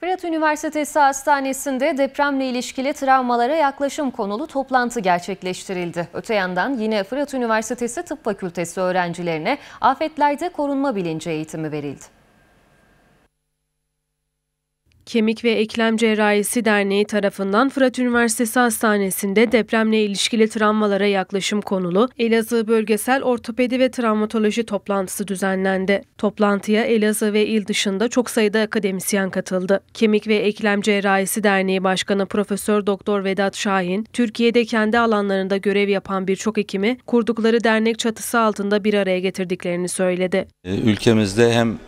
Fırat Üniversitesi Hastanesi'nde depremle ilişkili travmalara yaklaşım konulu toplantı gerçekleştirildi. Öte yandan yine Fırat Üniversitesi Tıp Fakültesi öğrencilerine afetlerde korunma bilinci eğitimi verildi. Kemik ve Eklem Cerrahisi Derneği tarafından Fırat Üniversitesi Hastanesi'nde depremle ilişkili travmalara yaklaşım konulu Elazığ Bölgesel Ortopedi ve Travmatoloji toplantısı düzenlendi. Toplantıya Elazığ ve il dışında çok sayıda akademisyen katıldı. Kemik ve Eklem Cerrahisi Derneği Başkanı Profesör Doktor Vedat Şahin, Türkiye'de kendi alanlarında görev yapan birçok hekimi kurdukları dernek çatısı altında bir araya getirdiklerini söyledi. Ee, ülkemizde hem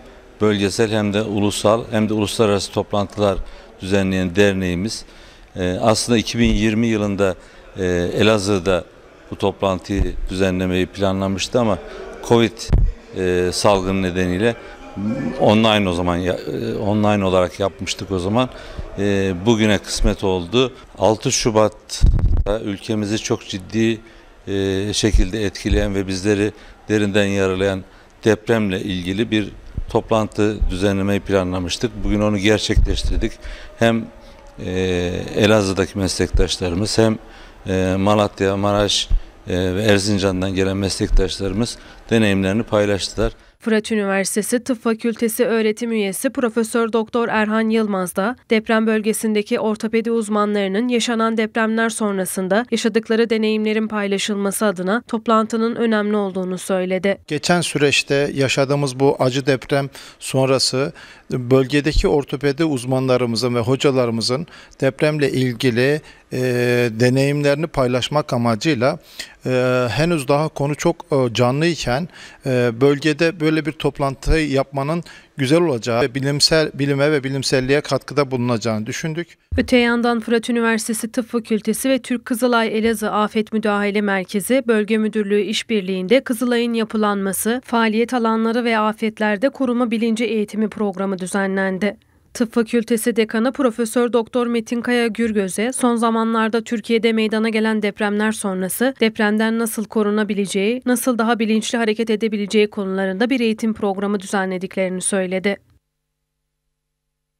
bölgesel hem de ulusal hem de uluslararası toplantılar düzenleyen derneğimiz e, aslında 2020 yılında e, Elazığ'da bu toplantıyı düzenlemeyi planlamıştı ama Covid e, salgını nedeniyle online o zaman online olarak yapmıştık o zaman bugüne kısmet oldu 6 Şubat'ta ülkemizi çok ciddi şekilde etkileyen ve bizleri derinden yaralayan depremle ilgili bir toplantı düzenlemeyi planlamıştık. Bugün onu gerçekleştirdik. Hem e, Elazığ'daki meslektaşlarımız hem e, Malatya, Maraş e, ve Erzincan'dan gelen meslektaşlarımız deneyimlerini paylaştılar. Fırat Üniversitesi Tıp Fakültesi öğretim üyesi Profesör Doktor Erhan Yılmaz da deprem bölgesindeki ortopedi uzmanlarının yaşanan depremler sonrasında yaşadıkları deneyimlerin paylaşılması adına toplantının önemli olduğunu söyledi. Geçen süreçte yaşadığımız bu acı deprem sonrası bölgedeki ortopedi uzmanlarımızın ve hocalarımızın depremle ilgili e, deneyimlerini paylaşmak amacıyla e, henüz daha konu çok e, canlıyken e, bölgede böyle bir toplantı yapmanın güzel olacağı ve bilimsel bilime ve bilimselliğe katkıda bulunacağını düşündük. Öte yandan Fırat Üniversitesi Tıp Fakültesi ve Türk Kızılay Elazığ Afet Müdahale Merkezi Bölge Müdürlüğü işbirliğinde Kızılay'ın yapılanması, faaliyet alanları ve afetlerde koruma bilinci eğitimi programı düzenlendi. Tıp Fakültesi Dekanı Profesör Doktor Metin Kaya Gürgöz'e son zamanlarda Türkiye'de meydana gelen depremler sonrası depremden nasıl korunabileceği, nasıl daha bilinçli hareket edebileceği konularında bir eğitim programı düzenlediklerini söyledi.